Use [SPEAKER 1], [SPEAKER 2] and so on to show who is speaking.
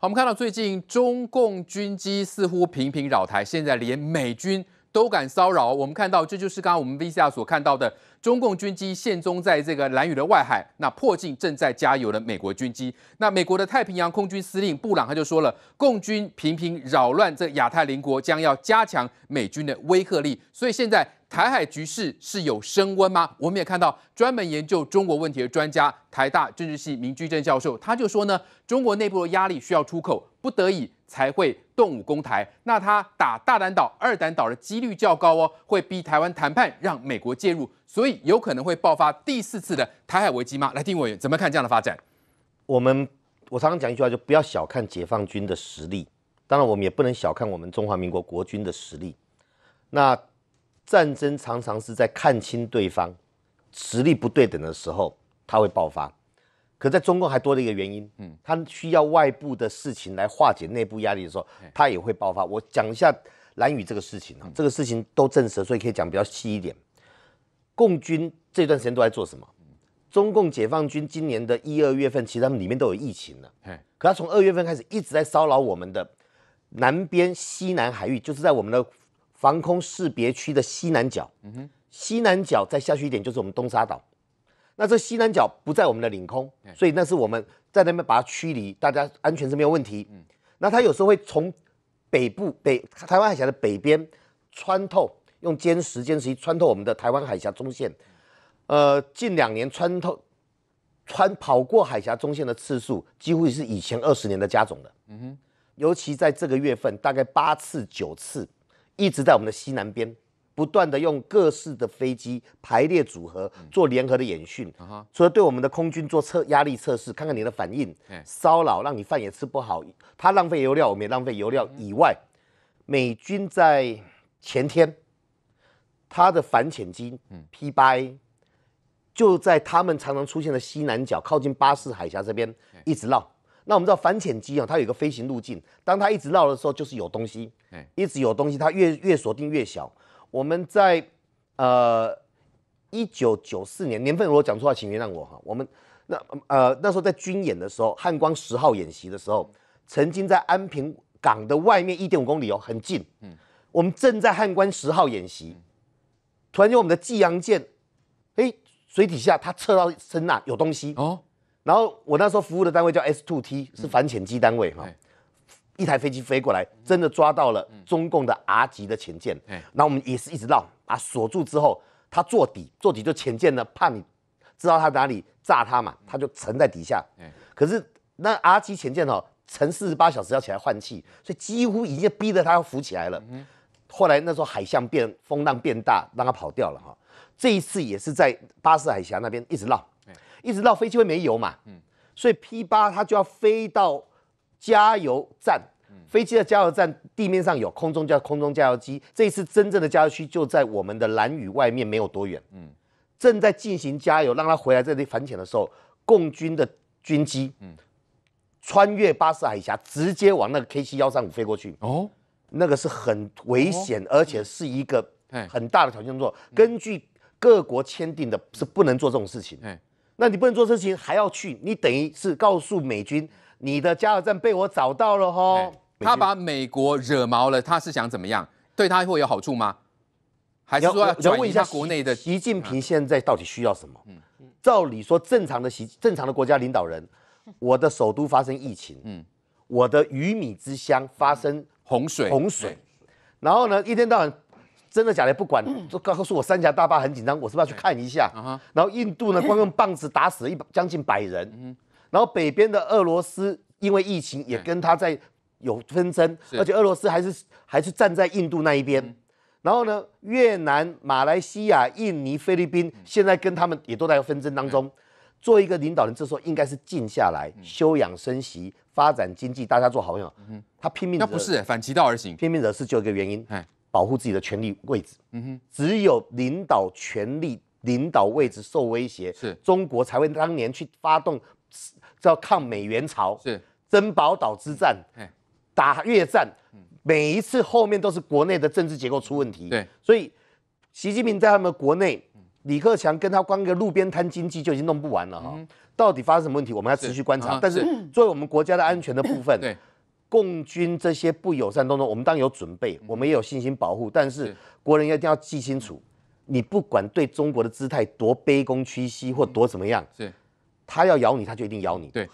[SPEAKER 1] 好，我们看到最近中共军机似乎频频扰台，现在连美军。都敢骚扰，我们看到这就是刚刚我们 VCR 所看到的中共军机现踪在这个蓝屿的外海，那迫近正在加油的美国军机。那美国的太平洋空军司令布朗他就说了，共军频频扰乱这亚太邻国，将要加强美军的威慑力。所以现在台海局势是有升温吗？我们也看到专门研究中国问题的专家台大政治系明居正教授他就说呢，中国内部的压力需要出口，不得已。才会动武攻台，那他打大胆岛、二胆岛的几率较高哦，会逼台湾谈判，让美国介入，所以有可能会爆发第四次的台海危机吗？来，丁委员怎么看这样的发展？我们我常常讲一句话，就不要小看
[SPEAKER 2] 解放军的实力，当然我们也不能小看我们中华民国国军的实力。那战争常常是在看清对方实力不对等的时候，它会爆发。可在中共还多了一个原因，嗯，它需要外部的事情来化解内部压力的时候，它也会爆发。我讲一下蓝雨这个事情啊，这个事情都证实，所以可以讲比较细一点。共军这段时间都在做什么？中共解放军今年的一二月份，其实他们里面都有疫情了，可他从二月份开始一直在骚扰我们的南边西南海域，就是在我们的防空识别区的西南角，嗯西南角再下去一点就是我们东沙岛。那这西南角不在我们的领空，所以那是我们在那边把它驱离，大家安全是没有问题。嗯，那它有时候会从北部北台湾海峡的北边穿透，用歼十、歼十一穿透我们的台湾海峡中线。呃，近两年穿透穿跑过海峡中线的次数，几乎是以前二十年的加总的。嗯哼，尤其在这个月份，大概八次、九次，一直在我们的西南边。不断的用各式的飞机排列组合做联合的演训，除了对我们的空军做测压力测试，看看你的反应，骚扰让你饭也吃不好，它浪费油料，我们也浪费油料以外，美军在前天，他的反潜机 P 八就在他们常常出现的西南角靠近巴士海峡这边一直绕。那我们知道反潜机啊，它有一个飞行路径，当它一直绕的时候，就是有东西，一直有东西，它越越锁定越小。我们在呃一九九四年年份，如果讲错，来，请原谅我哈。我们那呃那时候在军演的时候，汉光十号演习的时候，曾经在安平港的外面一点五公里哦，很近。嗯，我们正在汉光十号演习，突然间我们的纪阳舰，哎，水底下它测到声呐有东西哦。然后我那时候服务的单位叫 S Two T，是反潜机单位哈。一台飞机飞过来，真的抓到了中共的 R 级的潜然那我们也是一直绕啊，锁住之后，它坐底，坐底就潜舰呢，怕你知道它哪里炸它嘛，它就沉在底下。嗯，可是那 R 级潜舰哦，沉四十八小时要起来换气，所以几乎已经逼得它要浮起来了。嗯，后来那时候海象变，风浪变大，让它跑掉了哈。这一次也是在巴士海峡那边一直绕，一直绕飞机会没油嘛，嗯，所以 P 八它就要飞到。加油站，飞机的加油站地面上有，空中叫空中加油机。这一次真正的加油区就在我们的蓝雨外面，没有多远。嗯，正在进行加油，让它回来这里反潜的时候，共军的军机，嗯，穿越巴士海峡，直接往那个 K 七幺三五飞过去。哦，那个是很危险，而且是一个很大的挑衅动作。根据各国签订的，是不能做这种事情。那你不能做事情，还要去，你等于是告诉美军。你的加油站被我找
[SPEAKER 1] 到了吼！他把美国惹毛了，他是想怎么样？对他会有好处吗？还是说要？问一下国内的习近平现在到底需要什么？嗯照
[SPEAKER 2] 理说正常的习，正常的国家领导人，我的首都发生疫情，嗯，我的鱼米之乡发生洪水，洪水。然后呢，一天到晚真的假的不管，就告诉我三峡大坝很紧张，我是不是要去看一下？然后印度呢，光用棒子打死了一将近百人。然后北边的俄罗斯因为疫情也跟他在有纷争，而且俄罗斯还是还是站在印度那一边。然后呢，越南、马来西亚、印尼、菲律宾现在跟他们也都在纷争当中。做一个领导人，这时候应该是静下来、休养生息、发展经济，大家做好朋友。他拼命，那不是反其道而行，拼命惹事就一个原因，保护自己的权力位置。嗯哼，只有领导权力、领导位置受威胁，是中国才会当年去发动。叫抗美援朝，是珍宝岛之战，打越战，每一次后面都是国内的政治结构出问题。对，所以习近平在他们国内，李克强跟他关个路边摊经济就已经弄不完了哈。到底发生什么问题，我们要持续观察。但是作为我们国家的安全的部分，对，共军这些不友善动作，我们当有准备，我们也有信心保护。但是国人一定要记清楚，你不管对中国的姿态多卑躬屈膝或多怎么样，是。他要咬你，他就一定咬你。对。